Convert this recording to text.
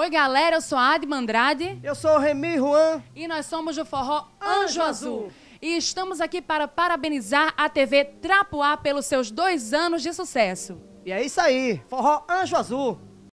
Oi, galera, eu sou a Adma Mandrade. Eu sou o Remy Juan. E nós somos o Forró Anjo, Anjo Azul. Azul. E estamos aqui para parabenizar a TV Trapuá pelos seus dois anos de sucesso. E é isso aí, Forró Anjo Azul.